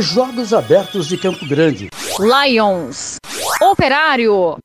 Jogos Abertos de Campo Grande. Lions. Operário.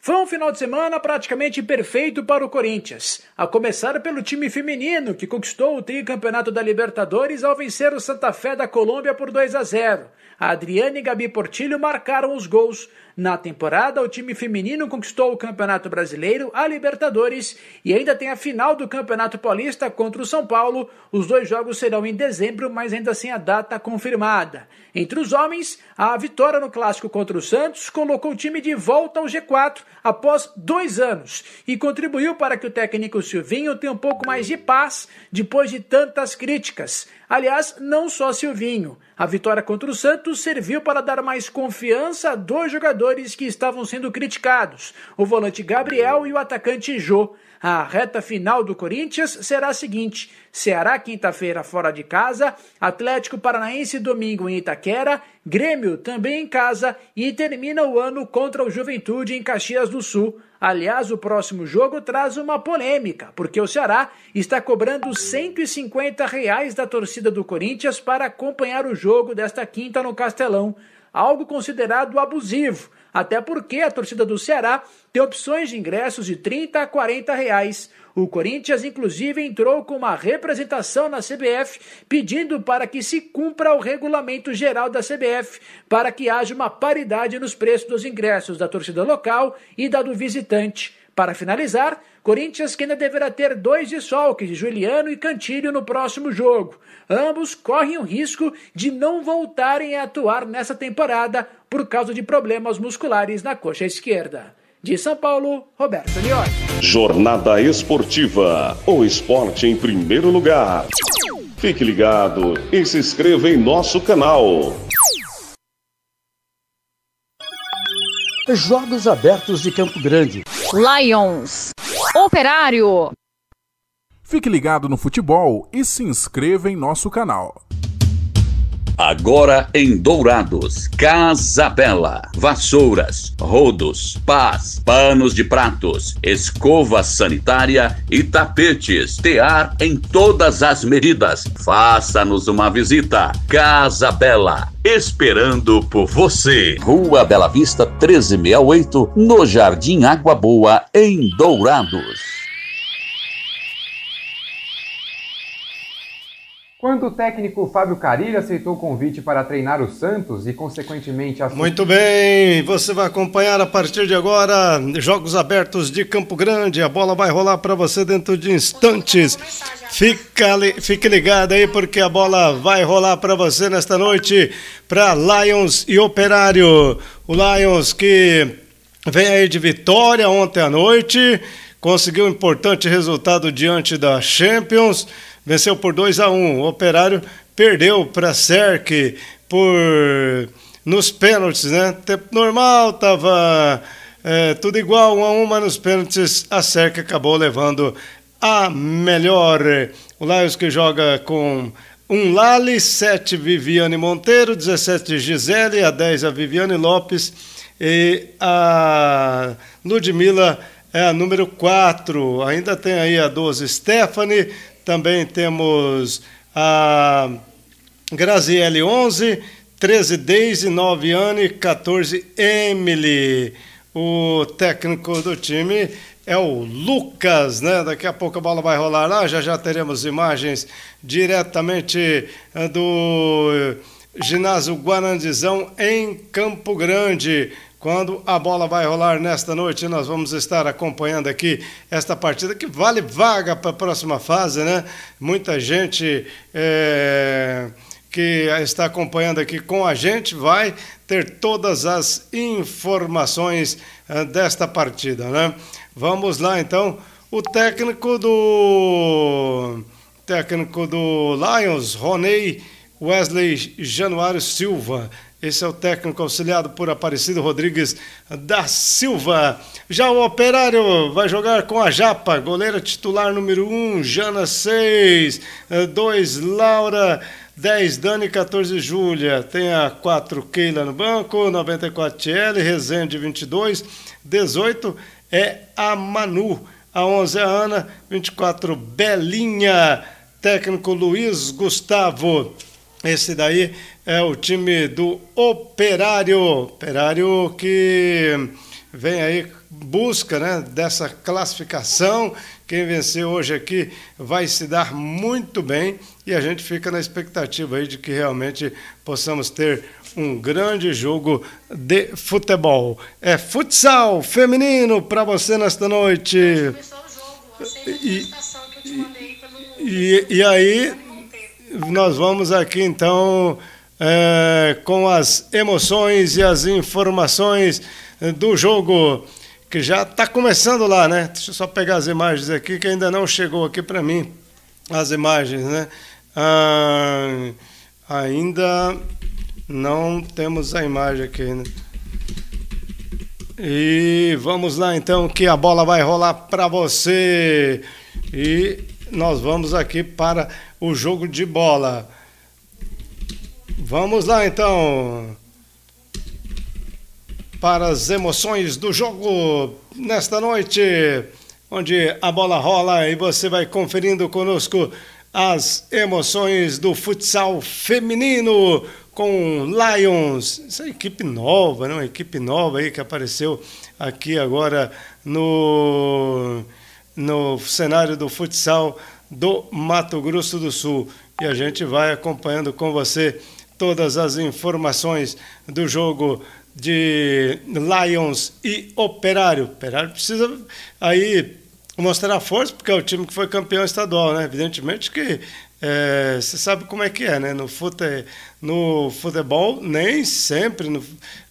Foi um final de semana praticamente perfeito para o Corinthians, a começar pelo time feminino que conquistou o tricampeonato da Libertadores ao vencer o Santa Fé da Colômbia por 2 a 0. A Adriane e Gabi Portillo marcaram os gols, na temporada, o time feminino conquistou o Campeonato Brasileiro, a Libertadores e ainda tem a final do Campeonato Paulista contra o São Paulo. Os dois jogos serão em dezembro, mas ainda sem assim a data confirmada. Entre os homens, a vitória no clássico contra o Santos colocou o time de volta ao G4 após dois anos e contribuiu para que o técnico Silvinho tenha um pouco mais de paz depois de tantas críticas. Aliás, não só Silvinho. A vitória contra o Santos serviu para dar mais confiança a dois jogadores que estavam sendo criticados: o volante Gabriel e o atacante Jô. A reta final do Corinthians será a seguinte: Ceará quinta-feira fora de casa, Atlético Paranaense domingo em Itaquera, Grêmio também em casa e termina o ano contra o Juventude em Caxias do Sul. Aliás, o próximo jogo traz uma polêmica, porque o Ceará está cobrando R$ 150 reais da torcida do Corinthians para acompanhar o jogo desta quinta no Castelão, algo considerado abusivo até porque a torcida do Ceará tem opções de ingressos de 30 a 40 reais. O Corinthians, inclusive, entrou com uma representação na CBF pedindo para que se cumpra o regulamento geral da CBF para que haja uma paridade nos preços dos ingressos da torcida local e da do visitante. Para finalizar, Corinthians que ainda deverá ter dois desfalques, Juliano e Cantilho, no próximo jogo. Ambos correm o risco de não voltarem a atuar nessa temporada por causa de problemas musculares na coxa esquerda. De São Paulo, Roberto Lior. Jornada Esportiva. O esporte em primeiro lugar. Fique ligado e se inscreva em nosso canal. Jogos Abertos de Campo Grande. Lions. Operário. Fique ligado no futebol e se inscreva em nosso canal. Agora em Dourados, Casa Bela, vassouras, rodos, pás, panos de pratos, escova sanitária e tapetes. Tear em todas as medidas. Faça-nos uma visita. Casa Bela, esperando por você. Rua Bela Vista 1368, no Jardim Água Boa, em Dourados. Quando o técnico Fábio Carilho aceitou o convite para treinar o Santos e, consequentemente, a... Muito bem, você vai acompanhar a partir de agora Jogos Abertos de Campo Grande. A bola vai rolar para você dentro de instantes. Fica, fique ligado aí, porque a bola vai rolar para você nesta noite para Lions e Operário. O Lions que vem aí de vitória ontem à noite, conseguiu um importante resultado diante da Champions venceu por 2 a 1 O Operário perdeu para Serc por nos pênaltis, né? Tempo normal, tava é, tudo igual, 1 um a 1, mas nos pênaltis a Serc acabou levando a melhor. O Laios que joga com um Lali, 7 Viviane Monteiro, 17 Gisele, a 10 a Viviane Lopes e a Ludmila é a número 4. Ainda tem aí a 12 Stephanie, também temos a Graziele 11, 13 Daisy, 9 Anne, 14 Emily. O técnico do time é o Lucas, né? Daqui a pouco a bola vai rolar lá, já já teremos imagens diretamente eh, do ginásio Guarandizão em Campo Grande quando a bola vai rolar nesta noite. Nós vamos estar acompanhando aqui esta partida que vale vaga para a próxima fase, né? Muita gente é, que está acompanhando aqui com a gente vai ter todas as informações é, desta partida, né? Vamos lá então. O técnico do técnico do Lions, Roney Wesley Januário Silva esse é o técnico auxiliado por Aparecido Rodrigues da Silva. Já o Operário vai jogar com a Japa, goleira titular número 1, um, Jana 6, 2, eh, Laura. 10 Dani, 14 Júlia, tem a 4 Keila no banco, 94 TL, Rezende, 22, 18 é a Manu, a 11 é a Ana, 24 Belinha, técnico Luiz Gustavo. Esse daí é o time do Operário. Operário que vem aí busca né, dessa classificação. Quem vencer hoje aqui vai se dar muito bem e a gente fica na expectativa aí de que realmente possamos ter um grande jogo de futebol. É futsal feminino para você nesta noite. E, e, e aí nós vamos aqui então é, com as emoções e as informações do jogo que já está começando lá, né? Deixa eu só pegar as imagens aqui que ainda não chegou aqui para mim as imagens, né? Ah, ainda não temos a imagem aqui, né? E vamos lá então que a bola vai rolar para você. E nós vamos aqui para o jogo de bola. Vamos lá então para as emoções do jogo nesta noite, onde a bola rola e você vai conferindo conosco as emoções do futsal feminino com Lions, essa é equipe nova, não? Né? Equipe nova aí que apareceu aqui agora no no cenário do futsal do Mato Grosso do Sul e a gente vai acompanhando com você todas as informações do jogo de Lions e Operário. Operário precisa aí mostrar a força, porque é o time que foi campeão estadual, né? Evidentemente que é, você sabe como é que é, né? No, fute, no futebol, nem sempre no,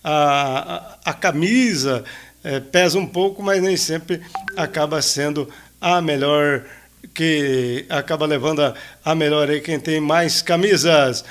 a, a, a, camisa é, pesa um pouco, mas nem sempre acaba sendo a melhor, que acaba levando a, a melhor aí quem tem mais camisas.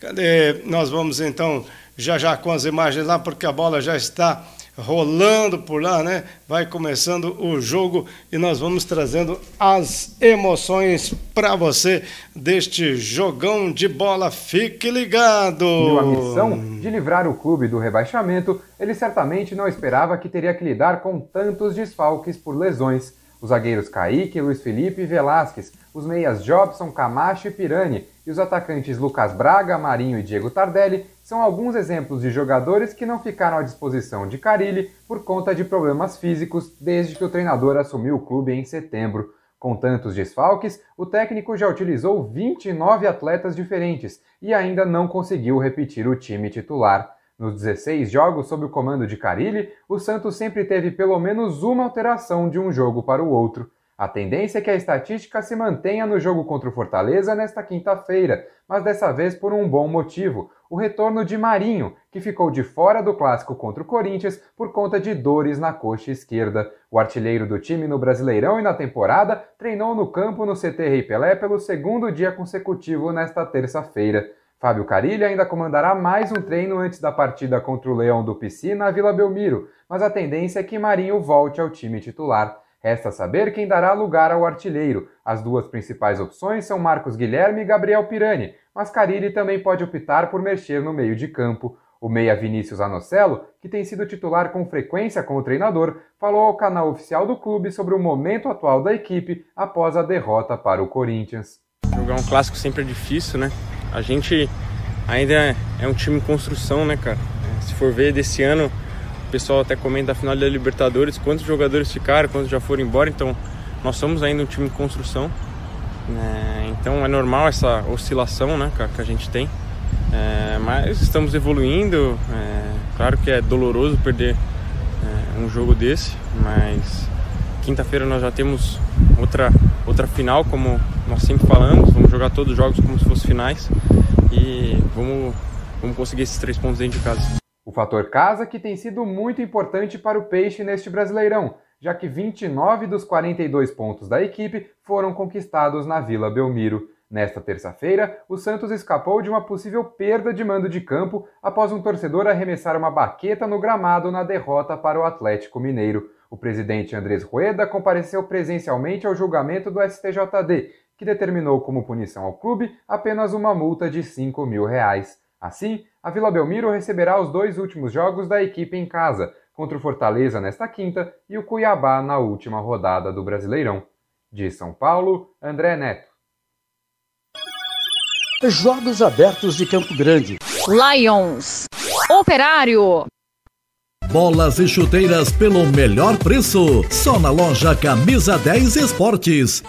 Cadê? Nós vamos então já já com as imagens lá, porque a bola já está rolando por lá, né? Vai começando o jogo e nós vamos trazendo as emoções para você deste jogão de bola. Fique ligado! Viu a missão de livrar o clube do rebaixamento, ele certamente não esperava que teria que lidar com tantos desfalques por lesões. Os zagueiros Kaique, Luiz Felipe e Velasquez, os meias Jobson, Camacho e Pirani os atacantes Lucas Braga, Marinho e Diego Tardelli são alguns exemplos de jogadores que não ficaram à disposição de Carilli por conta de problemas físicos desde que o treinador assumiu o clube em setembro. Com tantos desfalques, o técnico já utilizou 29 atletas diferentes e ainda não conseguiu repetir o time titular. Nos 16 jogos sob o comando de Carilli, o Santos sempre teve pelo menos uma alteração de um jogo para o outro. A tendência é que a estatística se mantenha no jogo contra o Fortaleza nesta quinta-feira, mas dessa vez por um bom motivo: o retorno de Marinho, que ficou de fora do clássico contra o Corinthians por conta de dores na coxa esquerda. O artilheiro do time no Brasileirão e na temporada treinou no campo no CT Rei Pelé pelo segundo dia consecutivo nesta terça-feira. Fábio Carilli ainda comandará mais um treino antes da partida contra o Leão do Pici na Vila Belmiro, mas a tendência é que Marinho volte ao time titular. Resta saber quem dará lugar ao artilheiro. As duas principais opções são Marcos Guilherme e Gabriel Pirani, mas Cariri também pode optar por mexer no meio de campo. O meia Vinícius Anocelo, que tem sido titular com frequência com o treinador, falou ao canal oficial do clube sobre o momento atual da equipe após a derrota para o Corinthians. Jogar um clássico sempre é difícil, né? A gente ainda é um time em construção, né, cara? Se for ver desse ano, o pessoal até comenta a final da Libertadores, quantos jogadores ficaram, quantos já foram embora, então nós somos ainda um time em construção. Né? Então é normal essa oscilação né, que a gente tem. É, mas estamos evoluindo. É, claro que é doloroso perder é, um jogo desse, mas quinta-feira nós já temos outra, outra final, como nós sempre falamos. Vamos jogar todos os jogos como se fossem finais e vamos, vamos conseguir esses três pontos dentro de casa. O fator casa que tem sido muito importante para o peixe neste Brasileirão, já que 29 dos 42 pontos da equipe foram conquistados na Vila Belmiro. Nesta terça-feira, o Santos escapou de uma possível perda de mando de campo após um torcedor arremessar uma baqueta no gramado na derrota para o Atlético Mineiro. O presidente Andrés Rueda compareceu presencialmente ao julgamento do STJD, que determinou como punição ao clube apenas uma multa de 5 mil reais. Assim, a Vila Belmiro receberá os dois últimos jogos da equipe em casa, contra o Fortaleza nesta quinta e o Cuiabá na última rodada do Brasileirão. De São Paulo, André Neto. Jogos Abertos de Campo Grande. Lions. Operário. Bolas e chuteiras pelo melhor preço. Só na loja Camisa 10 Esportes.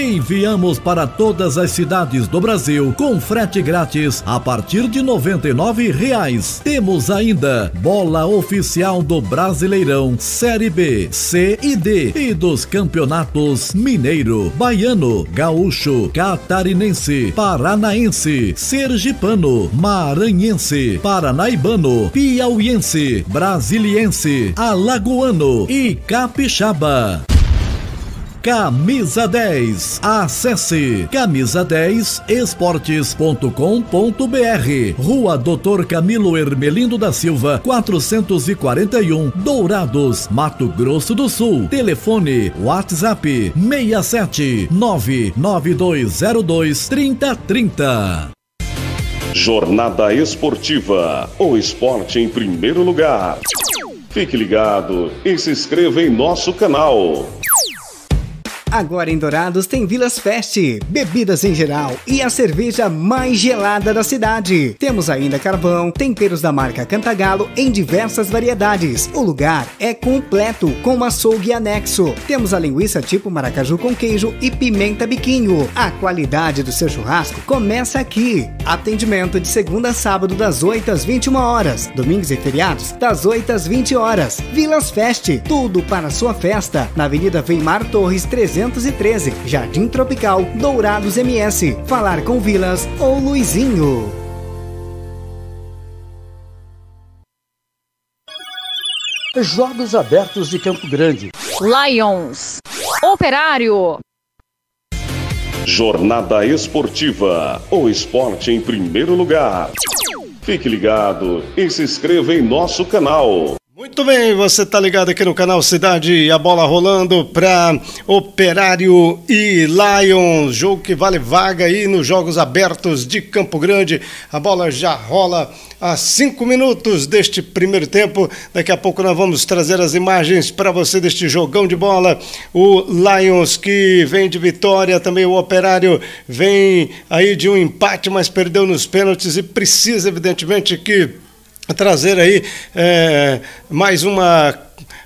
Enviamos para todas as cidades do Brasil com frete grátis a partir de R$ reais. Temos ainda bola oficial do Brasileirão Série B, C e D e dos campeonatos Mineiro, Baiano, Gaúcho, Catarinense, Paranaense, Sergipano, Maranhense, Paranaibano, Piauiense, Brasiliense, Alagoano e Capixaba. Camisa 10. Acesse camisa10esportes.com.br. Rua Doutor Camilo Ermelindo da Silva, 441, Dourados, Mato Grosso do Sul. Telefone WhatsApp 67 99202 3030. Jornada Esportiva. O esporte em primeiro lugar. Fique ligado e se inscreva em nosso canal. Agora em Dourados tem Vilas Fest, bebidas em geral e a cerveja mais gelada da cidade. Temos ainda carvão, temperos da marca Cantagalo em diversas variedades. O lugar é completo, com açougue anexo. Temos a linguiça tipo maracaju com queijo e pimenta biquinho. A qualidade do seu churrasco começa aqui. Atendimento de segunda a sábado das 8 às 21 horas, domingos e feriados das 8 às 20 horas. Vilas Fest, tudo para sua festa, na Avenida Veimar Torres 300 313, Jardim Tropical, Dourados MS. Falar com Vilas ou Luizinho. Jogos Abertos de Campo Grande. Lions. Operário. Jornada Esportiva. O esporte em primeiro lugar. Fique ligado e se inscreva em nosso canal. Muito bem, você está ligado aqui no canal Cidade e a bola rolando para Operário e Lions, jogo que vale vaga aí nos Jogos Abertos de Campo Grande. A bola já rola a cinco minutos deste primeiro tempo. Daqui a pouco nós vamos trazer as imagens para você deste jogão de bola. O Lions que vem de vitória, também o Operário vem aí de um empate, mas perdeu nos pênaltis e precisa, evidentemente, que trazer aí é, mais uma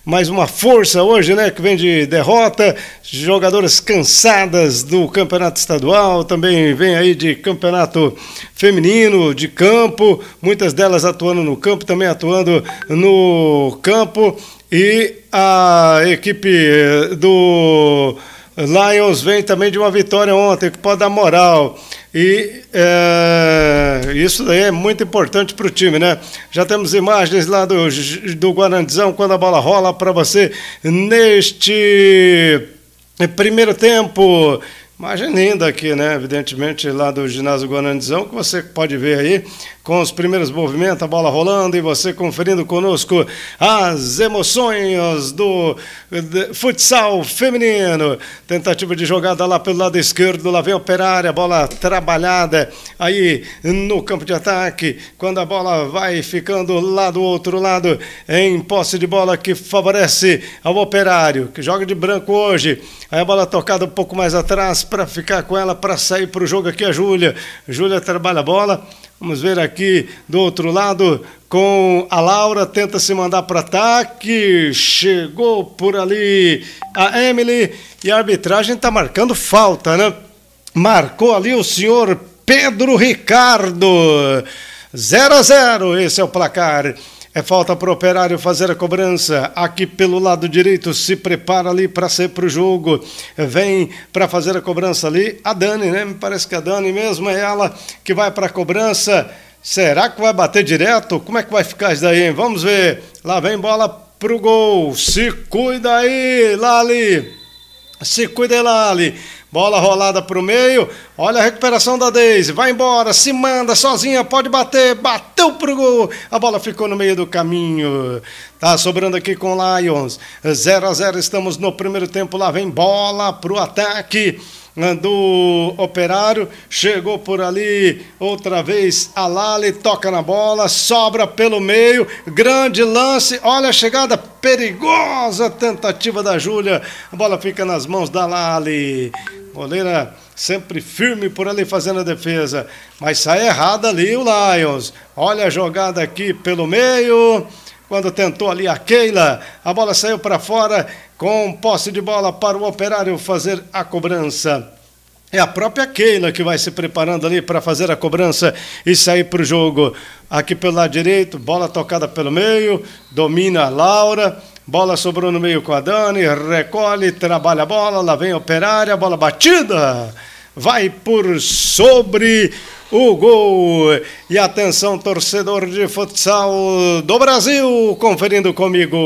mais uma força hoje, né? Que vem de derrota, jogadoras cansadas do campeonato estadual, também vem aí de campeonato feminino, de campo, muitas delas atuando no campo, também atuando no campo. E a equipe eh, do Lions vem também de uma vitória ontem, que pode dar moral. E é, isso daí é muito importante para o time, né? Já temos imagens lá do, do Guarandizão quando a bola rola para você neste primeiro tempo. Imagem linda aqui, né? Evidentemente, lá do ginásio Guarandizão, que você pode ver aí, com os primeiros movimentos, a bola rolando e você conferindo conosco as emoções do futsal feminino. Tentativa de jogada lá pelo lado esquerdo, lá vem a operária, bola trabalhada aí no campo de ataque, quando a bola vai ficando lá do outro lado, em posse de bola que favorece ao operário, que joga de branco hoje. Aí a bola tocada um pouco mais atrás para ficar com ela, para sair para o jogo aqui, a Júlia. Júlia trabalha a bola. Vamos ver aqui do outro lado com a Laura, tenta se mandar para ataque. Chegou por ali a Emily e a arbitragem está marcando falta, né? Marcou ali o senhor Pedro Ricardo. 0 a 0, esse é o placar. É falta para o operário fazer a cobrança. Aqui pelo lado direito, se prepara ali para ser para o jogo. Vem para fazer a cobrança ali. A Dani, né? Me parece que é a Dani mesmo é ela que vai para a cobrança. Será que vai bater direto? Como é que vai ficar isso daí, hein? Vamos ver. Lá vem bola pro gol. Se cuida aí, Lali. Se cuida aí, Lali. Bola rolada para o meio. Olha a recuperação da Deise. Vai embora, se manda sozinha, pode bater. Bateu para o gol. A bola ficou no meio do caminho. Tá sobrando aqui com o Lions. 0 a 0 estamos no primeiro tempo. Lá vem bola para o ataque ah, do Operário. Chegou por ali outra vez a Lali, toca na bola, sobra pelo meio, grande lance. Olha a chegada perigosa, tentativa da Júlia. A bola fica nas mãos da Lali. Goleira sempre firme por ali fazendo a defesa. Mas sai errada ali o Lions. Olha a jogada aqui pelo meio. Quando tentou ali a Keila, a bola saiu para fora com posse de bola para o operário fazer a cobrança. É a própria Keila que vai se preparando ali para fazer a cobrança e sair para o jogo. Aqui pelo lado direito, bola tocada pelo meio, domina a Laura Bola sobrou no meio com a Dani, recolhe, trabalha a bola, lá vem a operária, bola batida, vai por sobre o gol. E atenção, torcedor de futsal do Brasil, conferindo comigo.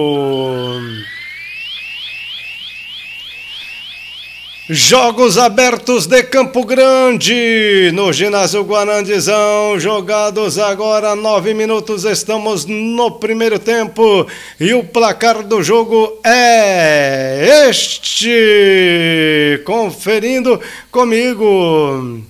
Jogos abertos de Campo Grande, no ginásio Guarandizão, jogados agora nove minutos, estamos no primeiro tempo e o placar do jogo é este. Conferindo comigo.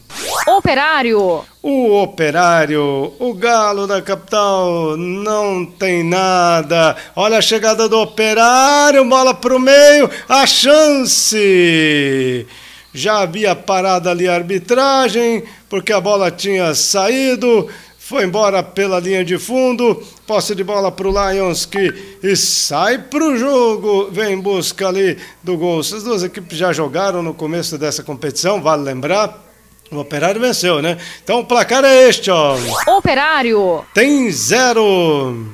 Operário. O operário, o galo da capital, não tem nada. Olha a chegada do operário, bola pro meio, a chance. Já havia parado ali a arbitragem, porque a bola tinha saído. Foi embora pela linha de fundo, posse de bola para o Lions que e sai para o jogo, vem em busca ali do gol. Essas duas equipes já jogaram no começo dessa competição, vale lembrar. O Operário venceu, né? Então o placar é este, ó. Operário. Tem zero.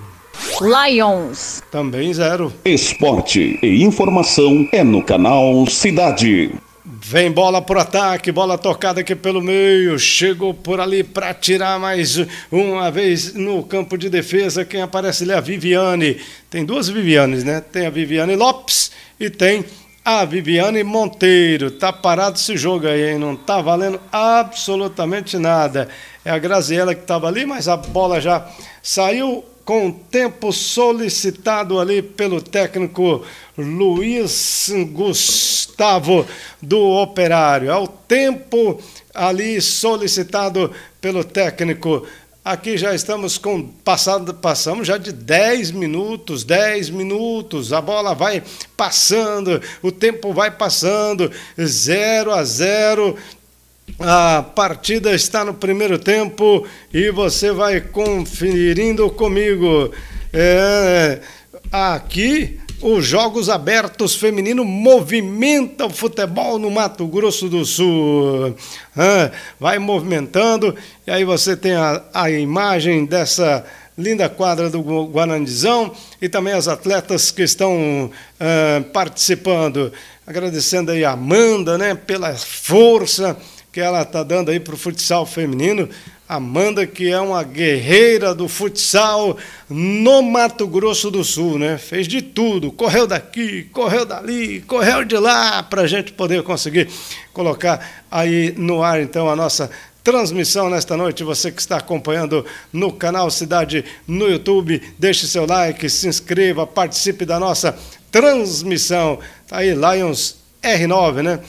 Lions. Também zero. Esporte e informação é no canal Cidade. Vem bola pro ataque, bola tocada aqui pelo meio. Chegou por ali para tirar mais uma vez no campo de defesa. Quem aparece ali é a Viviane. Tem duas Vivianes, né? Tem a Viviane Lopes e tem a ah, Viviane Monteiro, tá parado esse jogo aí, hein? não tá valendo absolutamente nada. É a Graziela que estava ali, mas a bola já saiu com o tempo solicitado ali pelo técnico Luiz Gustavo do Operário. É o tempo ali solicitado pelo técnico Aqui já estamos com passado, passamos já de 10 minutos, 10 minutos. A bola vai passando, o tempo vai passando, 0 a 0. A partida está no primeiro tempo e você vai conferindo comigo. É, aqui os Jogos Abertos Feminino movimentam o futebol no Mato Grosso do Sul. Vai movimentando, e aí você tem a, a imagem dessa linda quadra do Guarandizão e também as atletas que estão uh, participando. Agradecendo aí a Amanda né, pela força que ela está dando aí para o futsal feminino. Amanda, que é uma guerreira do futsal no Mato Grosso do Sul, né? Fez de tudo, correu daqui, correu dali, correu de lá, para a gente poder conseguir colocar aí no ar, então, a nossa transmissão nesta noite. Você que está acompanhando no canal Cidade no YouTube, deixe seu like, se inscreva, participe da nossa transmissão. Tá aí, Lions R9, né?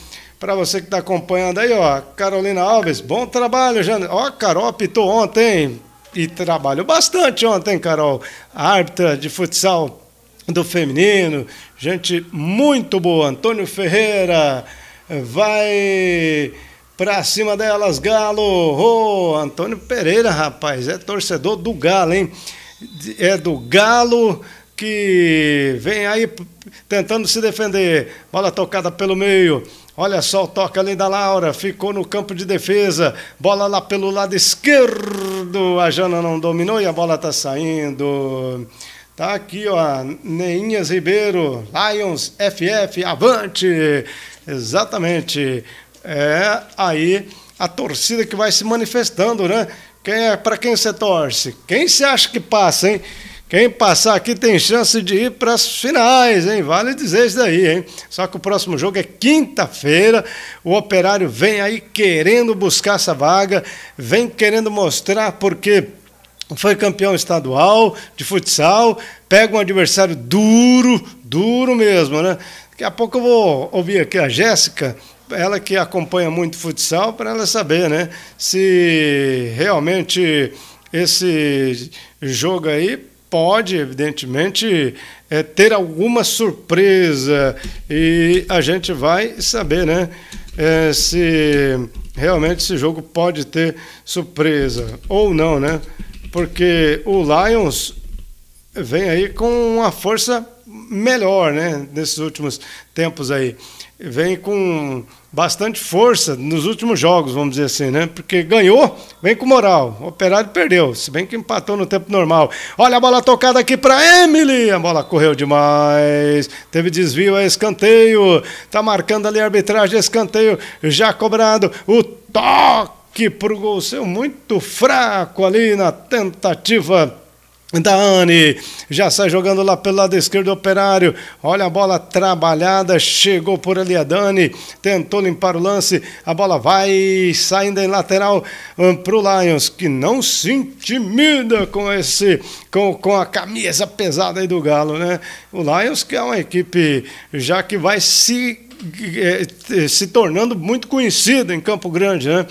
Para você que está acompanhando aí, ó, Carolina Alves, bom trabalho, Jane. Ó, Carol apitou ontem e trabalhou bastante ontem, Carol. Árbitra de futsal do feminino, gente muito boa. Antônio Ferreira vai para cima delas, Galo. Oh, Antônio Pereira, rapaz, é torcedor do Galo, hein? É do Galo que vem aí tentando se defender. Bola tocada pelo meio. Olha só o toque ali da Laura. Ficou no campo de defesa. Bola lá pelo lado esquerdo. A Jana não dominou e a bola está saindo. Tá aqui, ó. Neinhas Ribeiro. Lions FF. Avante. Exatamente. É aí a torcida que vai se manifestando, né? Quem é para quem você torce? Quem você acha que passa, hein? Quem passar aqui tem chance de ir para as finais, hein? Vale dizer isso daí, hein? Só que o próximo jogo é quinta-feira. O Operário vem aí querendo buscar essa vaga, vem querendo mostrar porque foi campeão estadual de futsal, pega um adversário duro, duro mesmo, né? Daqui a pouco eu vou ouvir aqui a Jéssica, ela que acompanha muito futsal, para ela saber, né? Se realmente esse jogo aí pode, evidentemente, é, ter alguma surpresa e a gente vai saber, né? É, se realmente esse jogo pode ter surpresa ou não, né? Porque o Lions vem aí com uma força melhor, né? Nesses últimos tempos aí. Vem com bastante força nos últimos jogos, vamos dizer assim, né? Porque ganhou, vem com moral. O Operário perdeu, se bem que empatou no tempo normal. Olha a bola tocada aqui para Emily. A bola correu demais. Teve desvio, é escanteio. Tá marcando ali a arbitragem, escanteio já cobrado. O toque pro gol seu muito fraco ali na tentativa Dani então, já sai jogando lá pelo lado esquerdo, Operário. Olha a bola trabalhada, chegou por ali a Dani, tentou limpar o lance, a bola vai saindo em lateral um, pro Lions, que não se intimida com esse com, com a camisa pesada aí do Galo, né? O Lions que é uma equipe já que vai se eh, se tornando muito conhecida em Campo Grande, né?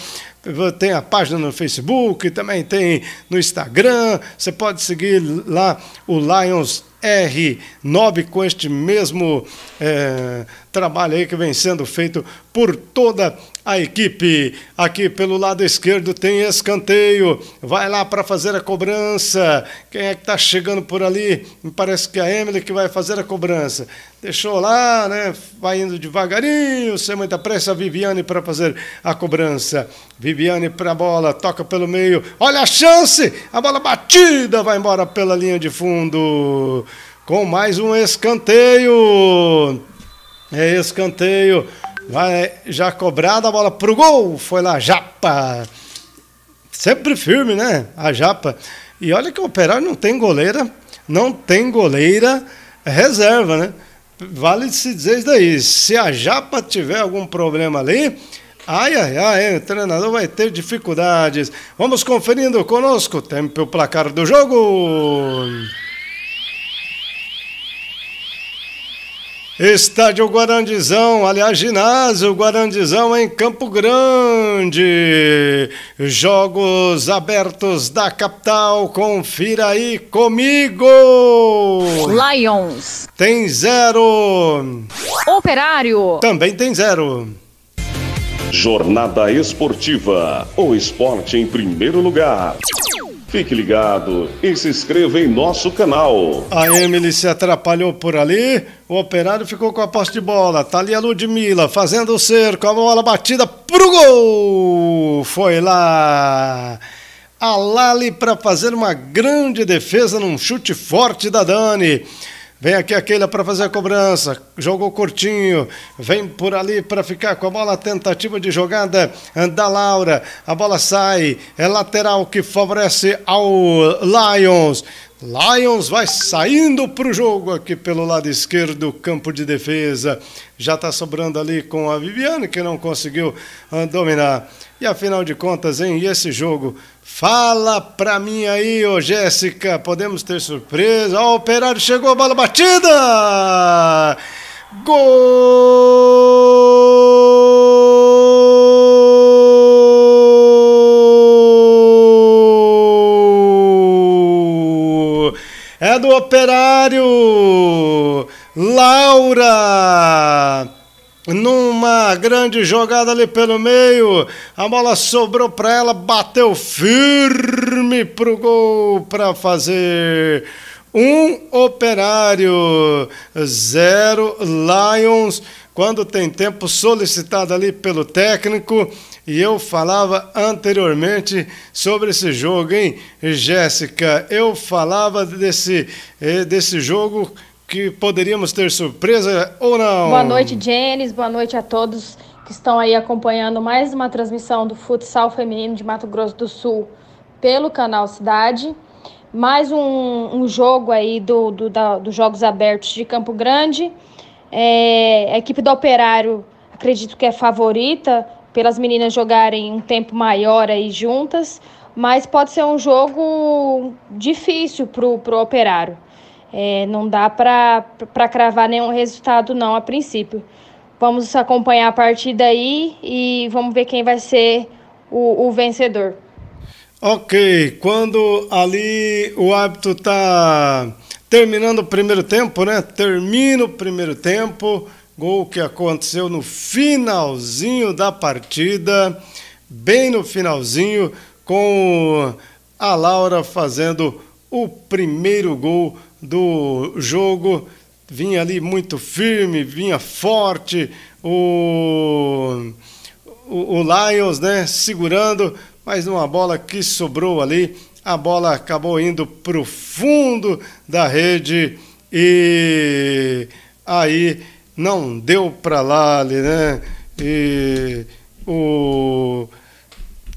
tem a página no Facebook, também tem no Instagram. Você pode seguir lá o Lions R9 com este mesmo é, trabalho aí que vem sendo feito por toda a a equipe. Aqui pelo lado esquerdo tem escanteio. Vai lá para fazer a cobrança. Quem é que está chegando por ali? Me parece que é a Emily que vai fazer a cobrança. Deixou lá, né? Vai indo devagarinho, sem muita pressa. A Viviane para fazer a cobrança. Viviane para a bola, toca pelo meio. Olha a chance! A bola batida vai embora pela linha de fundo. Com mais um escanteio. É escanteio Vai, já cobrada a bola pro gol. Foi lá, Japa. Sempre firme, né? A Japa. E olha que o Operário não tem goleira, não tem goleira reserva, né? Vale se dizer isso daí. Se a Japa tiver algum problema ali, ai, ai, ai, o treinador vai ter dificuldades. Vamos conferindo conosco. Tempo e o placar do jogo. Estádio Guarandizão, aliás, ginásio Guarandizão em Campo Grande. Jogos abertos da capital, confira aí comigo. Lions. Tem zero. Operário. Também tem zero. Jornada esportiva. O esporte em primeiro lugar. Fique ligado e se inscreva em nosso canal. A Emily se atrapalhou por ali. O operário ficou com a posse de bola. Tá ali a Ludmilla fazendo o cerco. A bola batida pro gol. Foi lá. A Lali para fazer uma grande defesa num chute forte da Dani. Vem aqui aquele para fazer a cobrança, jogou curtinho, vem por ali para ficar com a bola, tentativa de jogada da Laura, a bola sai, é lateral que favorece ao Lions. Lions vai saindo para o jogo aqui pelo lado esquerdo, campo de defesa. Já está sobrando ali com a Viviane, que não conseguiu ah, dominar. E afinal de contas, em esse jogo Fala pra mim aí, ô Jéssica, podemos ter surpresa? Ó, o operário chegou, a bola batida! Gol! É do operário! Laura! numa grande jogada ali pelo meio, a bola sobrou para ela, bateu firme pro gol para fazer um Operário, zero Lions. Quando tem tempo solicitado ali pelo técnico, e eu falava anteriormente sobre esse jogo, hein, Jéssica? Eu falava desse, eh, desse jogo que poderíamos ter surpresa ou não. Boa noite, Jênis. Boa noite a todos que estão aí acompanhando mais uma transmissão do Futsal Feminino de Mato Grosso do Sul pelo canal Cidade. Mais um, um jogo aí do, do dos Jogos Abertos de Campo Grande. É, a equipe do Operário, acredito que é favorita, pelas meninas jogarem um tempo maior aí juntas, mas pode ser um jogo difícil para o operário. É, não dá para cravar nenhum resultado, não, a princípio. Vamos acompanhar a partida aí e vamos ver quem vai ser o, o vencedor. Ok, quando ali o hábito está terminando o primeiro tempo, né? Termina o primeiro tempo, gol que aconteceu no finalzinho da partida, bem no finalzinho, com a Laura fazendo o primeiro gol do jogo, vinha ali muito firme, vinha forte, o, o, o Lions né, segurando, mas uma bola que sobrou ali, a bola acabou indo para o fundo da rede e aí não deu para lá ali, né? E o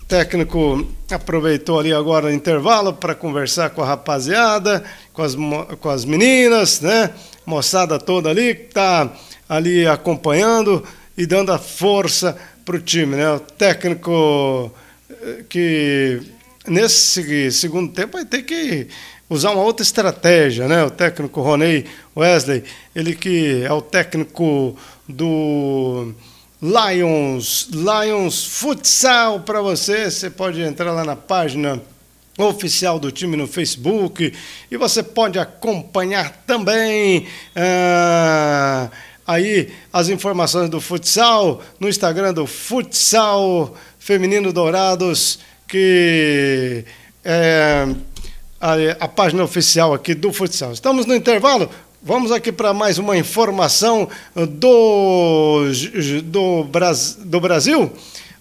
técnico aproveitou ali agora o intervalo para conversar com a rapaziada com as, com as meninas, né? Moçada toda ali que está ali acompanhando e dando a força para o time, né? O técnico eh, que nesse segundo tempo vai ter que usar uma outra estratégia, né? O técnico Roney Wesley, ele que é o técnico do Lions, Lions Futsal para você, você pode entrar lá na página oficial do time no Facebook. E você pode acompanhar também. Ah, aí as informações do futsal no Instagram do Futsal Feminino Dourados, que é a, a página oficial aqui do futsal. Estamos no intervalo. Vamos aqui para mais uma informação do, do, do Brasil.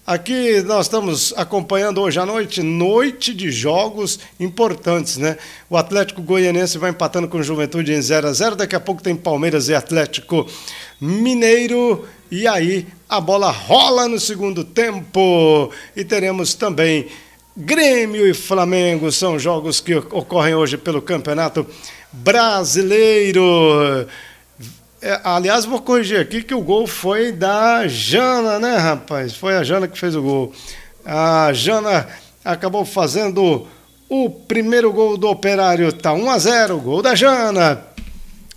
Aqui nós estamos acompanhando hoje à noite, noite de jogos importantes, né? O Atlético Goianense vai empatando com o Juventude em 0 a 0 daqui a pouco tem Palmeiras e Atlético Mineiro. E aí a bola rola no segundo tempo. E teremos também Grêmio e Flamengo são jogos que ocorrem hoje pelo Campeonato Brasileiro. É, aliás, vou corrigir aqui que o gol foi da Jana, né, rapaz? Foi a Jana que fez o gol. A Jana acabou fazendo o primeiro gol do Operário. Tá 1 a 0, gol da Jana.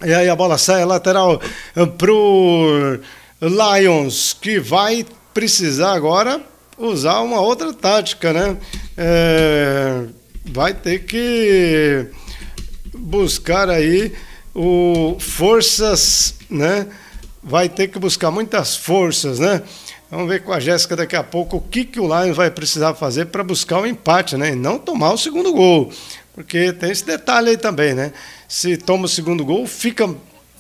E aí a bola sai lateral é, pro Lions, que vai precisar agora usar uma outra tática, né? É, vai ter que buscar aí o forças, né? Vai ter que buscar muitas forças, né? Vamos ver com a Jéssica daqui a pouco o que, que o Lions vai precisar fazer para buscar o um empate, né? E não tomar o segundo gol. Porque tem esse detalhe aí também, né? Se toma o segundo gol, fica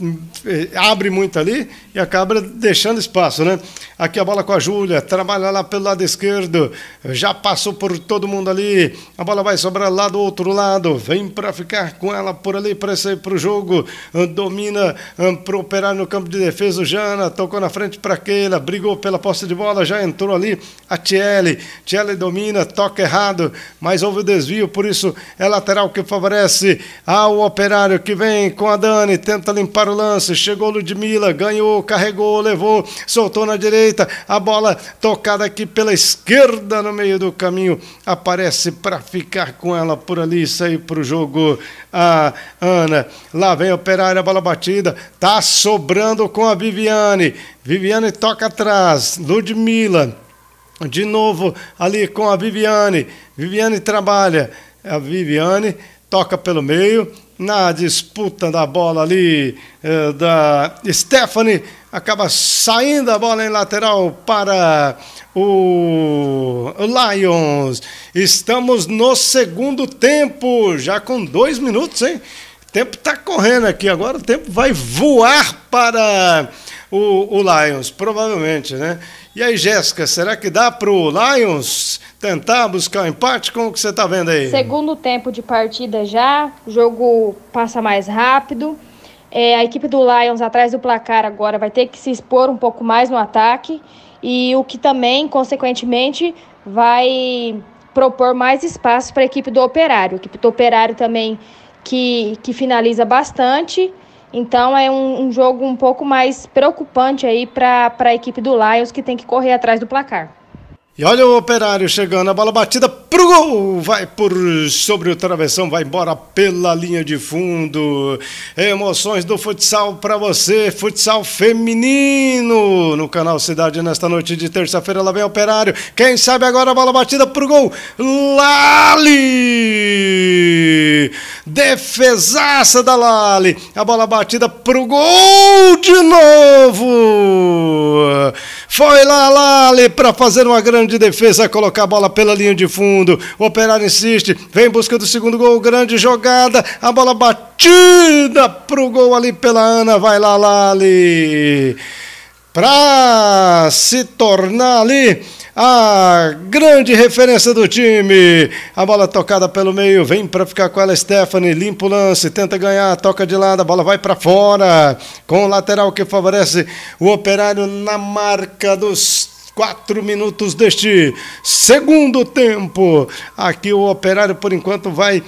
hum, eh, abre muito ali e acaba deixando espaço, né? Aqui a bola com a Júlia, trabalha lá pelo lado esquerdo, já passou por todo mundo ali, a bola vai sobrar lá do outro lado, vem para ficar com ela por ali, para sair para o jogo, domina hum, para operar no campo de defesa o Jana, tocou na frente para Keila, brigou pela posse de bola, já entrou ali a Tiele, Tiele domina, toca errado, mas houve o desvio, por isso é lateral que favorece ao operário que vem com a Dani, tenta limpar o lance, chegou Ludmilla, ganhou, carregou, levou, soltou na direita, a bola tocada aqui pela esquerda no meio do caminho, aparece para ficar com ela por ali, sair para o jogo. A Ana, lá vem operária, bola batida, tá sobrando com a Viviane. Viviane toca atrás, Ludmilla. De novo ali com a Viviane. Viviane trabalha. A Viviane toca pelo meio. Na disputa da bola ali eh, da Stephanie acaba saindo a bola em lateral para o Lions. Estamos no segundo tempo, já com dois minutos, hein? O tempo está correndo aqui agora, o tempo vai voar para o, o Lions, provavelmente, né? E aí, Jéssica, será que dá para o Lions tentar buscar o um empate? Como que você está vendo aí? Segundo tempo de partida já, o jogo passa mais rápido. É, a equipe do Lions, atrás do placar agora, vai ter que se expor um pouco mais no ataque e o que também, consequentemente, vai propor mais espaço para a equipe do Operário. A equipe do Operário também que, que finaliza bastante. Então é um, um jogo um pouco mais preocupante aí para a equipe do Lions que tem que correr atrás do placar. E olha o Operário chegando, a bola batida pro gol, vai por sobre o travessão, vai embora pela linha de fundo. Emoções do futsal para você, futsal feminino no canal Cidade nesta noite de terça-feira. Lá vem o Operário, quem sabe agora a bola batida pro gol, Lali! Defesaça da Lali, a bola batida pro gol de novo. Foi lá Lali para fazer uma grande de defesa, colocar a bola pela linha de fundo. O Operário insiste, vem em busca do segundo gol, grande jogada, a bola batida pro gol ali pela Ana, vai lá, Lali. Pra se tornar ali a grande referência do time. A bola tocada pelo meio, vem para ficar com ela Stephanie, limpa o lance, tenta ganhar, toca de lado, a bola vai para fora, com o lateral que favorece o operário na marca dos quatro minutos deste segundo tempo. Aqui o Operário, por enquanto, vai,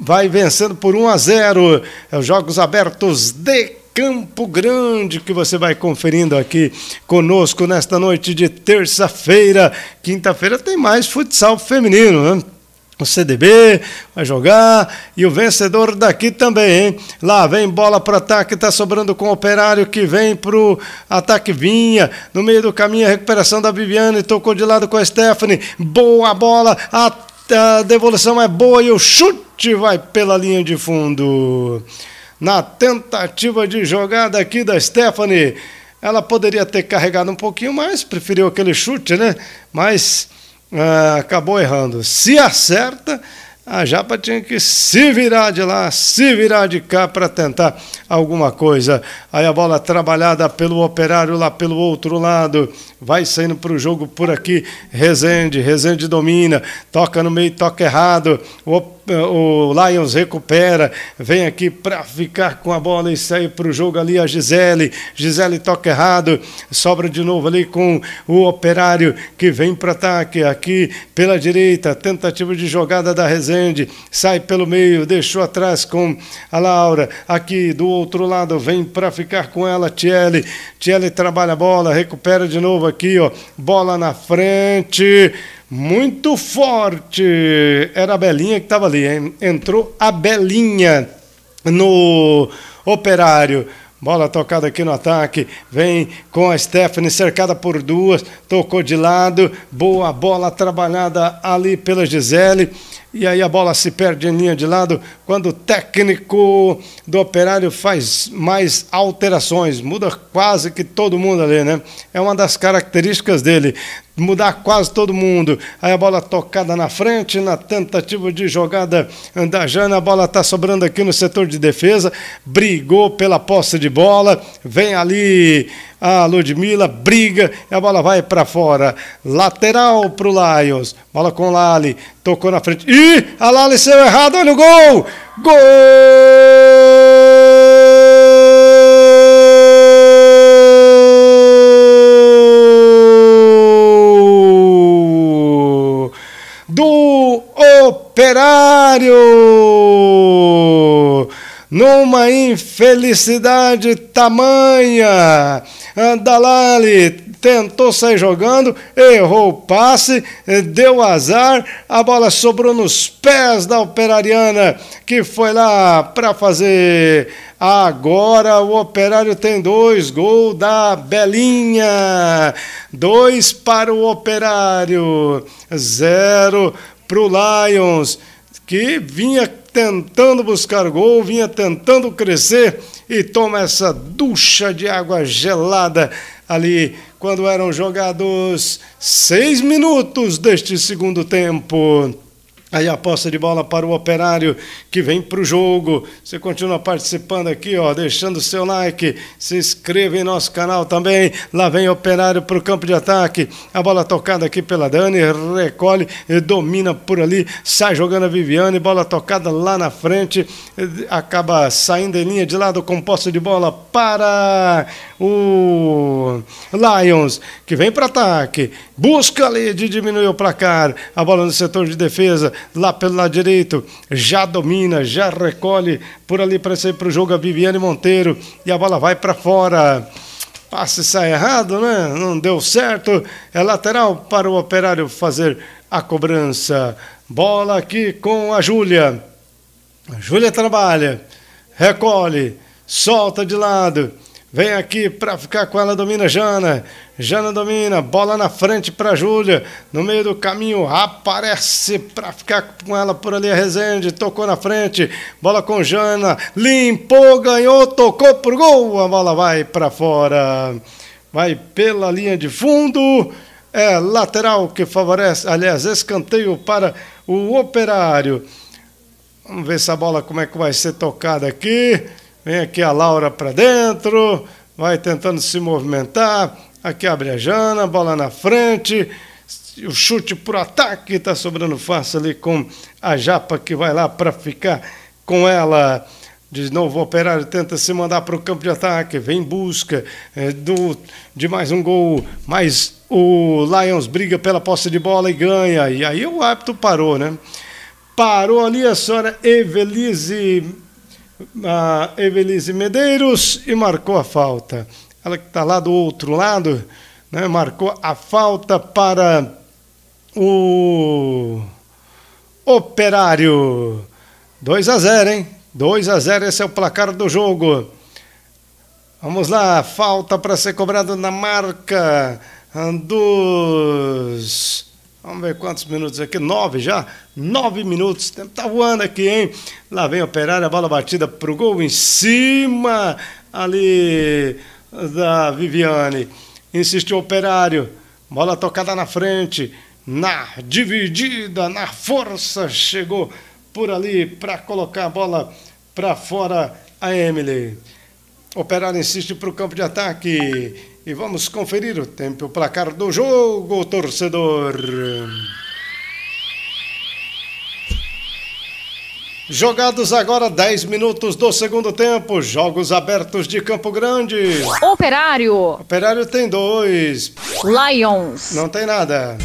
vai vencendo por 1 a 0. É os Jogos Abertos de Campo Grande, que você vai conferindo aqui conosco nesta noite de terça-feira. Quinta-feira tem mais futsal feminino, né? o CDB vai jogar e o vencedor daqui também, hein? Lá vem bola para ataque, tá sobrando com o Operário que vem pro ataque Vinha. No meio do caminho a recuperação da Viviane, tocou de lado com a Stephanie. Boa bola, a, a devolução é boa e o chute vai pela linha de fundo. Na tentativa de jogada aqui da Stephanie, ela poderia ter carregado um pouquinho mais, preferiu aquele chute, né? Mas ah, acabou errando. Se acerta, a ah, Japa tinha que se virar de lá, se virar de cá para tentar alguma coisa. Aí a bola trabalhada pelo operário lá pelo outro lado, vai saindo para o jogo por aqui. Rezende, Rezende domina, toca no meio, toca errado. O o Lions recupera, vem aqui para ficar com a bola e sai para o jogo ali a Gisele. Gisele toca errado, sobra de novo ali com o Operário que vem para ataque aqui pela direita. Tentativa de jogada da Rezende, sai pelo meio, deixou atrás com a Laura. Aqui do outro lado vem para ficar com ela Tiele. Tiele trabalha a bola, recupera de novo aqui, ó. Bola na frente. Muito forte! Era a Belinha que estava ali, hein? Entrou a Belinha no operário. Bola tocada aqui no ataque. Vem com a Stephanie, cercada por duas. Tocou de lado. Boa bola trabalhada ali pela Gisele. E aí a bola se perde em linha de lado quando o técnico do Operário faz mais alterações. Muda quase que todo mundo ali, né? É uma das características dele. Mudar quase todo mundo. Aí a bola tocada na frente, na tentativa de jogada da Jana. A bola está sobrando aqui no setor de defesa. Brigou pela posse de bola. Vem ali a Ludmilla briga e a bola vai para fora. Lateral para o Lions. Bola com Lali. Tocou na frente. Ih, a Lali saiu errado. Olha o gol! Gol! Operário! numa infelicidade tamanha. Dalali tentou sair jogando, errou o passe, deu azar, a bola sobrou nos pés da operariana, que foi lá para fazer. Agora o Operário tem dois, gol da Belinha, dois para o Operário, zero para o Lions, que vinha tentando buscar gol, vinha tentando crescer e toma essa ducha de água gelada ali quando eram jogados seis minutos deste segundo tempo. Aí a posse de bola para o operário que vem para o jogo. Você continua participando aqui, ó, deixando o seu like, se inscreva em nosso canal também. Lá vem o operário para o campo de ataque. A bola tocada aqui pela Dani, recolhe, domina por ali, sai jogando a Viviane, bola tocada lá na frente, acaba saindo em linha de lado com posse de bola para o Lions, que vem para ataque, busca ali de diminuir o placar. A bola no setor de defesa lá pelo lado direito, já domina, já recolhe, por ali para sair para o jogo a Viviane Monteiro, e a bola vai para fora. Passe sai errado, né? Não deu certo. É lateral para o operário fazer a cobrança. Bola aqui com a Júlia. Júlia trabalha, recolhe, solta de lado Vem aqui para ficar com ela, domina Jana. Jana domina, bola na frente para Júlia. No meio do caminho aparece para ficar com ela por ali a Rezende. Tocou na frente, bola com Jana. Limpou, ganhou, tocou por gol. A bola vai para fora. Vai pela linha de fundo. É lateral que favorece, aliás, escanteio para o Operário. Vamos ver essa bola como é que vai ser tocada aqui. Vem aqui a Laura para dentro, vai tentando se movimentar. Aqui abre a Jana, bola na frente. O chute para o ataque está sobrando fácil ali com a Japa que vai lá para ficar com ela. De novo, o Operário tenta se mandar para o campo de ataque, vem em busca é, do, de mais um gol, mas o Lions briga pela posse de bola e ganha. E aí o árbitro parou, né? Parou ali a senhora Evelise a Evelise Medeiros e marcou a falta. Ela que está lá do outro lado, né, marcou a falta para o Operário. 2 a 0, hein? 2 a 0, esse é o placar do jogo. Vamos lá, falta para ser cobrada na marca dos Vamos ver quantos minutos aqui. Nove já? Nove minutos. O tempo tá voando aqui, hein? Lá vem o Operário, a bola batida pro gol em cima ali da Viviane. Insistiu o Operário. Bola tocada na frente. Na dividida, na força. Chegou por ali para colocar a bola para fora a Emily. Operário insiste para o campo de ataque. E vamos conferir o tempo e o placar do jogo, torcedor. Jogados agora 10 minutos do segundo tempo, jogos abertos de Campo Grande. Operário. Operário tem dois. Lions. Não tem nada.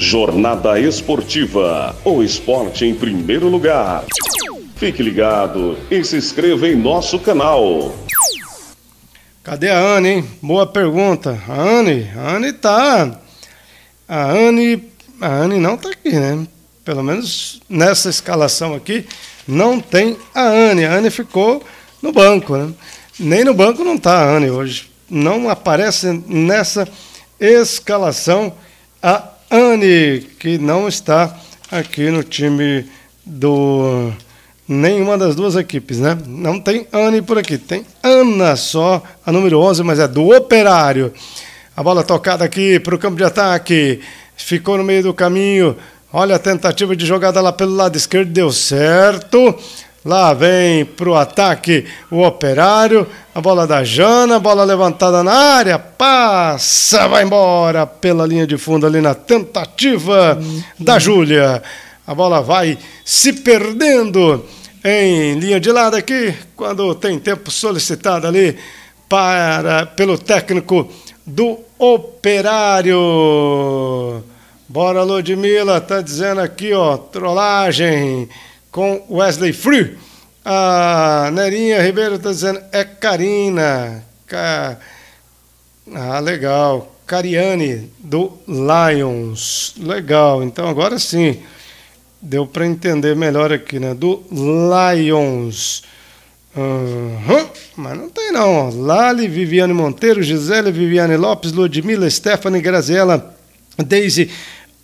Jornada esportiva. O esporte em primeiro lugar. Fique ligado e se inscreva em nosso canal. Cadê a Anne, hein? Boa pergunta. A Anne, a Anne tá. A Anne, a Anne não tá aqui, né? Pelo menos nessa escalação aqui, não tem a Anne. A Anne ficou no banco, né? Nem no banco não tá a Anne hoje. Não aparece nessa escalação a Anne, que não está aqui no time do nenhuma das duas equipes, né? Não tem Anne por aqui, tem Ana só, a número 11, mas é do Operário. A bola tocada aqui para o campo de ataque, ficou no meio do caminho. Olha a tentativa de jogada lá pelo lado esquerdo, deu certo. Lá vem para o ataque o Operário, a bola da Jana, bola levantada na área, passa, vai embora pela linha de fundo ali na tentativa uhum. da Júlia. A bola vai se perdendo em linha de lado aqui, quando tem tempo solicitado ali para pelo técnico do Operário. Bora Ludmilla, tá dizendo aqui, ó, trollagem com Wesley Free. A Nerinha Ribeiro tá dizendo é Karina. Ca... Ah, legal. Cariane do Lions. Legal. Então agora sim. Deu para entender melhor aqui, né? Do Lions. Uhum. Mas não tem não. Lali, Viviane Monteiro, Gisele, Viviane Lopes, Ludmila, Stephanie, Graziela, Daisy,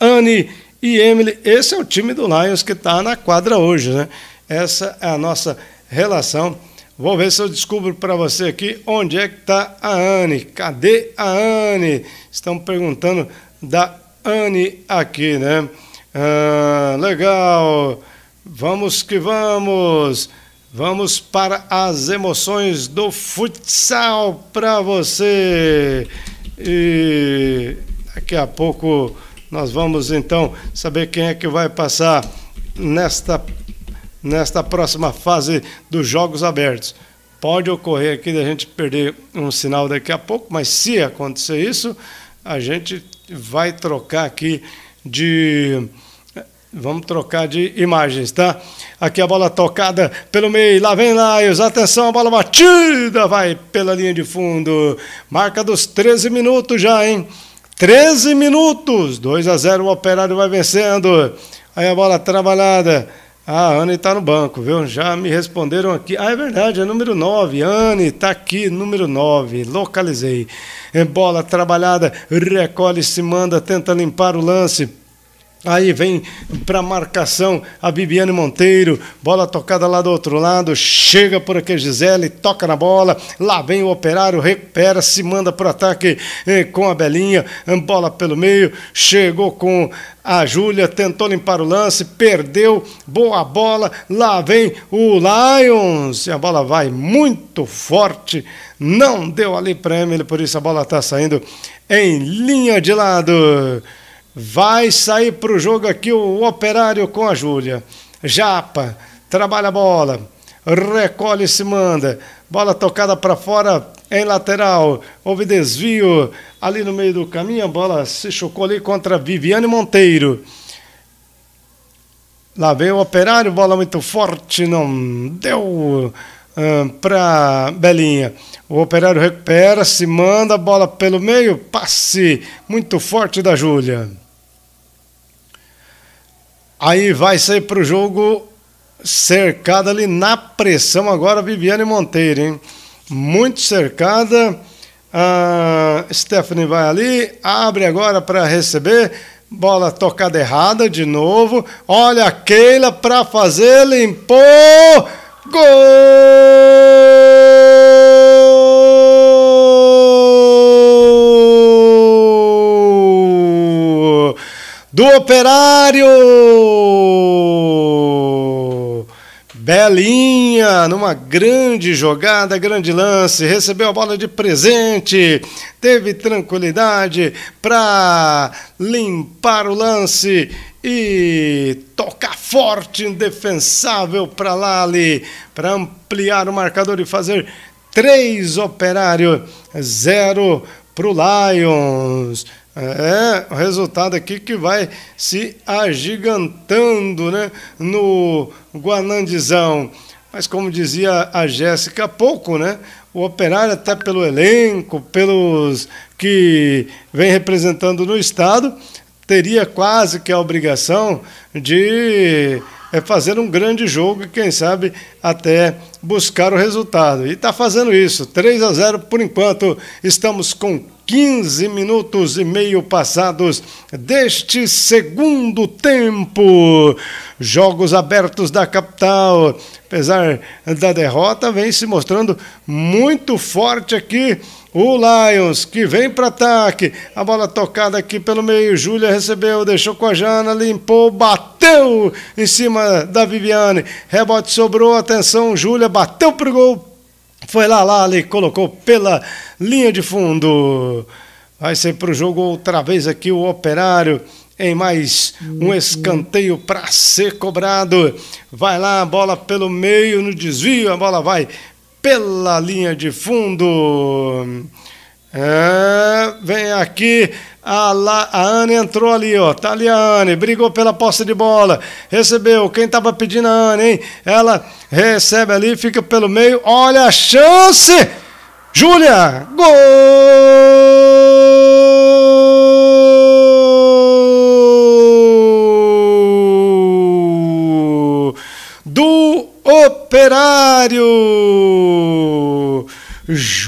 Anne e Emily. Esse é o time do Lions que está na quadra hoje, né? Essa é a nossa relação. Vou ver se eu descubro para você aqui onde é que está a Anne. Cadê a Anne? Estão perguntando da Anne aqui, né? Ah, legal. Vamos que vamos. Vamos para as emoções do futsal para você. E daqui a pouco nós vamos então saber quem é que vai passar nesta, nesta próxima fase dos Jogos Abertos. Pode ocorrer aqui da gente perder um sinal daqui a pouco, mas se acontecer isso, a gente vai trocar aqui de. Vamos trocar de imagens, tá? Aqui a bola tocada pelo meio, lá vem Laios, atenção, a bola batida, vai pela linha de fundo. Marca dos 13 minutos já, hein? 13 minutos, 2 a 0 o Operário vai vencendo. Aí a bola trabalhada. Ah, a Anne tá no banco, viu? Já me responderam aqui. Ah, é verdade, é número 9. Anne tá aqui, número 9. Localizei. É bola trabalhada, recolhe, se manda, tenta limpar o lance Aí vem para marcação a Bibiane Monteiro, bola tocada lá do outro lado, chega por aqui a Gisele, toca na bola, lá vem o operário, recupera, se manda para o ataque eh, com a Belinha, eh, bola pelo meio, chegou com a Júlia, tentou limpar o lance, perdeu, boa bola, lá vem o Lions, e a bola vai muito forte, não deu ali para Emily, por isso a bola está saindo em linha de lado. Vai sair para o jogo aqui o Operário com a Júlia. Japa, trabalha a bola, recolhe e se manda. Bola tocada para fora em lateral. Houve desvio ali no meio do caminho. A bola se chocou ali contra Viviane Monteiro. Lá veio o Operário, bola muito forte, não deu hum, ah, para Belinha. O Operário recupera, se manda a bola pelo meio, passe muito forte da Júlia. Aí vai sair para o jogo cercada ali na pressão agora Viviane Monteiro, hein? Muito cercada. Ah, Stephanie vai ali, abre agora para receber. Bola tocada errada de novo. Olha a Keila para fazer, limpou. Gol! do Operário. Belinha, numa grande jogada, grande lance, recebeu a bola de presente, teve tranquilidade para limpar o lance e tocar forte, indefensável para Lali, para ampliar o marcador e fazer três operário, zero para o Lions. É, o resultado aqui que vai se agigantando né, no Guanandizão. Mas como dizia a Jéssica há pouco, né? O operário até pelo elenco, pelos que vem representando no Estado, teria quase que a obrigação de eh, fazer um grande jogo e, quem sabe, até buscar o resultado. E está fazendo isso. 3 a 0 por enquanto. Estamos com 15 minutos e meio passados deste segundo tempo. Jogos abertos da capital. Apesar da derrota, vem se mostrando muito forte aqui. O Lions que vem para ataque. A bola tocada aqui pelo meio. Júlia recebeu, deixou com a Jana, limpou, bateu em cima da Viviane. Rebote sobrou, atenção, Júlia bateu pro gol foi lá, lá, ali, colocou pela linha de fundo. Vai ser para o jogo outra vez aqui o Operário em mais um uhum. escanteio para ser cobrado. Vai lá, a bola pelo meio no desvio, a bola vai pela linha de fundo. É, vem aqui, a, La, a Anne entrou ali, ó. Tá ali a Anne, brigou pela posse de bola. Recebeu. Quem tava pedindo a Anne, hein? Ela recebe ali, fica pelo meio. Olha a chance! Júlia! Gol! Do Operário!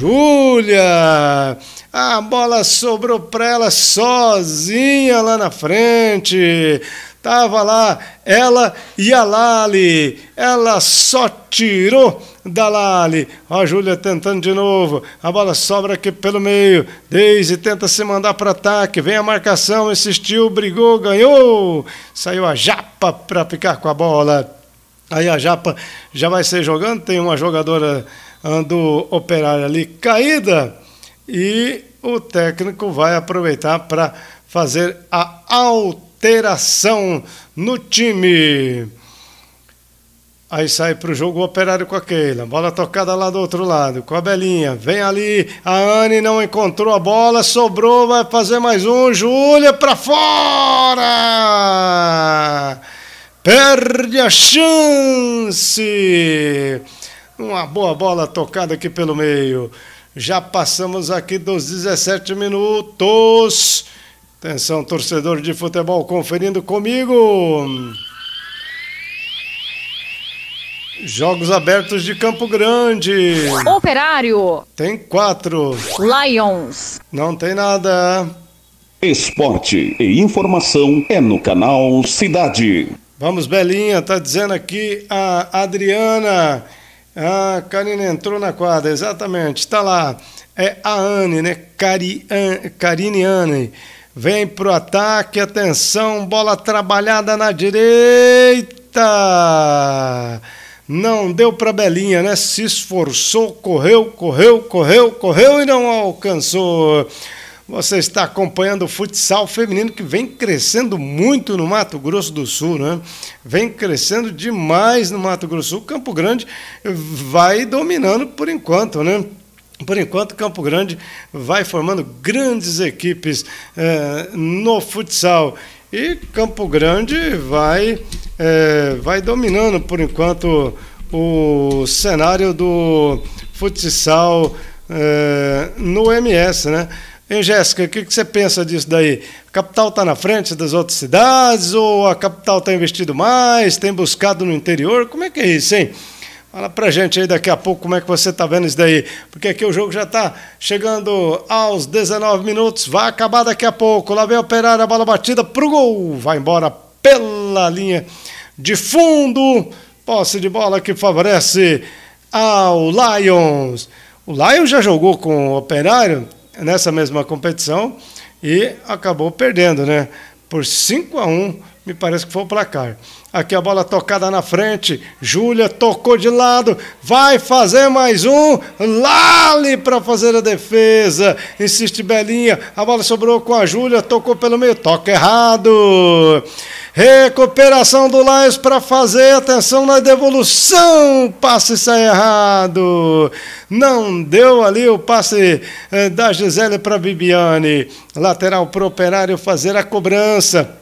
Júlia. A bola sobrou para ela sozinha lá na frente. Tava lá ela e a Lali. Ela só tirou da Lali. Ó, a Júlia tentando de novo. A bola sobra aqui pelo meio. Deise tenta se mandar para ataque. Vem a marcação. Insistiu, brigou, ganhou. Saiu a Japa para ficar com a bola. Aí a Japa já vai ser jogando. Tem uma jogadora andou operário ali caída e o técnico vai aproveitar para fazer a alteração no time. Aí sai para o jogo o operário com a Keila. Bola tocada lá do outro lado, com a Belinha. Vem ali, a Anne não encontrou a bola, sobrou, vai fazer mais um. Júlia para fora! Perde a chance! Uma boa bola tocada aqui pelo meio. Já passamos aqui dos 17 minutos. Atenção, torcedor de futebol, conferindo comigo. Jogos abertos de Campo Grande. Operário. Tem quatro. Lions. Não tem nada. Esporte e informação é no canal Cidade. Vamos, Belinha, tá dizendo aqui a Adriana. Ah, Karina entrou na quadra, exatamente. Está lá. É a Anne, né? Karine Anne. Vem pro ataque, atenção, bola trabalhada na direita. Não deu para Belinha, né? Se esforçou, correu, correu, correu, correu e não alcançou. Você está acompanhando o futsal feminino que vem crescendo muito no Mato Grosso do Sul, né? Vem crescendo demais no Mato Grosso do Sul. Campo Grande vai dominando por enquanto, né? Por enquanto, Campo Grande vai formando grandes equipes eh, no futsal. E Campo Grande vai, eh, vai dominando por enquanto o cenário do futsal eh, no MS, né? Hein, Jéssica, o que, que, você pensa disso daí? A capital está na frente das outras cidades ou a capital está investindo mais, tem buscado no interior? Como é que é isso, hein? Fala pra gente aí daqui a pouco como é que você tá vendo isso daí, porque aqui o jogo já tá chegando aos 19 minutos, vai acabar daqui a pouco. Lá vem o Operário, a bola batida pro gol, vai embora pela linha de fundo. Posse de bola que favorece ao Lions. O Lions já jogou com o Operário nessa mesma competição e acabou perdendo, né? Por 5 a 1, me parece que foi o placar. Aqui a bola tocada na frente. Júlia tocou de lado. Vai fazer mais um. Lali para fazer a defesa. Insiste Belinha. A bola sobrou com a Júlia. Tocou pelo meio. Toca errado. Recuperação do Lais para fazer. Atenção na devolução. Passe sai errado. Não deu ali o passe eh, da Gisele para Bibiane. Lateral pro operário fazer a cobrança.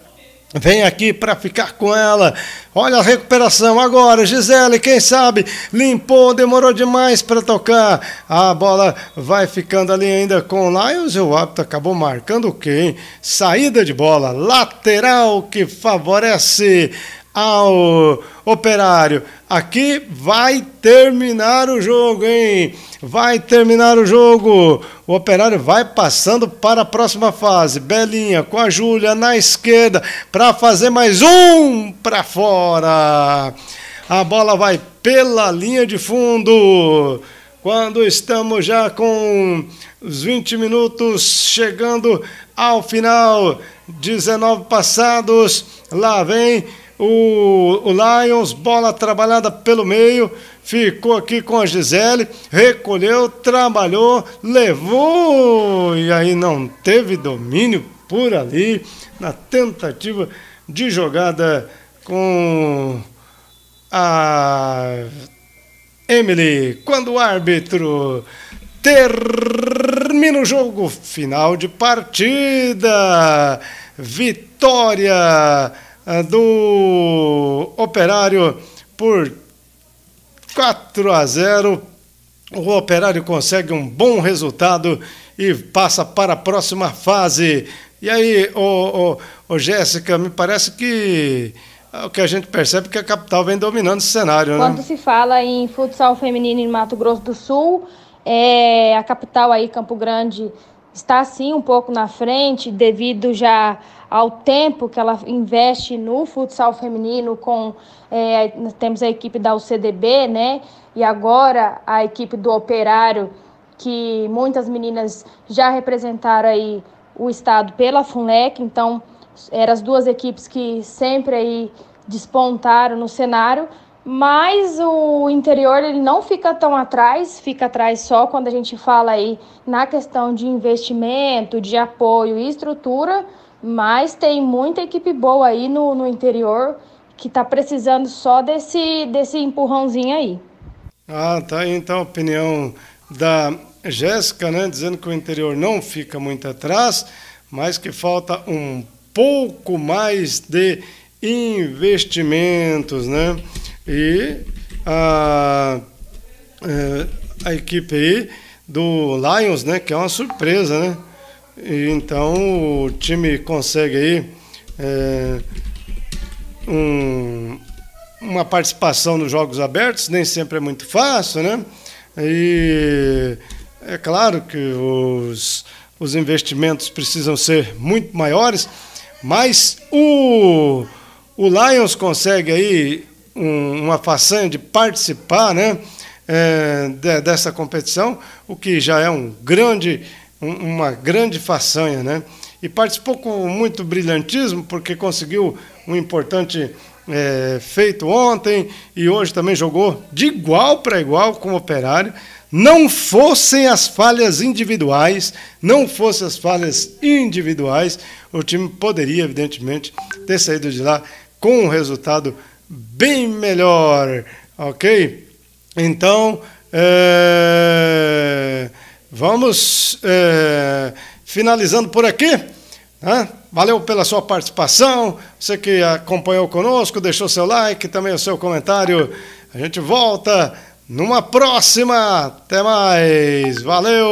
Vem aqui para ficar com ela. Olha a recuperação agora. Gisele, quem sabe, limpou, demorou demais para tocar. A bola vai ficando ali ainda com o Lions e o árbitro acabou marcando o quê, hein? Saída de bola, lateral que favorece ao Operário. Aqui vai terminar o jogo, hein? Vai terminar o jogo. O Operário vai passando para a próxima fase. Belinha com a Júlia na esquerda para fazer mais um para fora. A bola vai pela linha de fundo. Quando estamos já com os 20 minutos chegando ao final, 19 passados, lá vem o, o Lions, bola trabalhada pelo meio, ficou aqui com a Gisele, recolheu, trabalhou, levou e aí não teve domínio por ali na tentativa de jogada com a Emily, quando o árbitro termina o jogo, final de partida, vitória ah, do Operário por 4 a 0. O Operário consegue um bom resultado e passa para a próxima fase. E aí, ô, Jéssica, me parece que ah, o que a gente percebe é que a capital vem dominando esse cenário, Quando né? Quando se fala em futsal feminino em Mato Grosso do Sul, é, a capital aí, Campo Grande, está sim um pouco na frente devido já ao tempo que ela investe no futsal feminino com é, temos a equipe da UCDB, né? E agora a equipe do Operário, que muitas meninas já representaram aí o estado pela Funlec, então eram as duas equipes que sempre aí despontaram no cenário, mas o interior ele não fica tão atrás, fica atrás só quando a gente fala aí na questão de investimento, de apoio e estrutura, mas tem muita equipe boa aí no, no interior que está precisando só desse, desse empurrãozinho aí. Ah, tá aí então a opinião da Jéssica, né, dizendo que o interior não fica muito atrás, mas que falta um pouco mais de investimentos, né? e a, é, a equipe aí do Lions, né? Que é uma surpresa, né? E, então o time consegue aí é, um, uma participação nos jogos abertos, nem sempre é muito fácil, né? E é claro que os, os investimentos precisam ser muito maiores, mas o, o Lions consegue aí um, uma façanha de participar né, é, de, dessa competição, o que já é um grande, um, uma grande façanha. Né? E participou com muito brilhantismo, porque conseguiu um importante é, feito ontem e hoje também jogou de igual para igual com o Operário. Não fossem as falhas individuais, não fossem as falhas individuais, o time poderia, evidentemente, ter saído de lá com um resultado bem melhor, ok? Então, é, vamos é, finalizando por aqui. Né? Valeu pela sua participação, você que acompanhou conosco, deixou seu like, também o seu comentário. A gente volta numa próxima. Até mais. Valeu!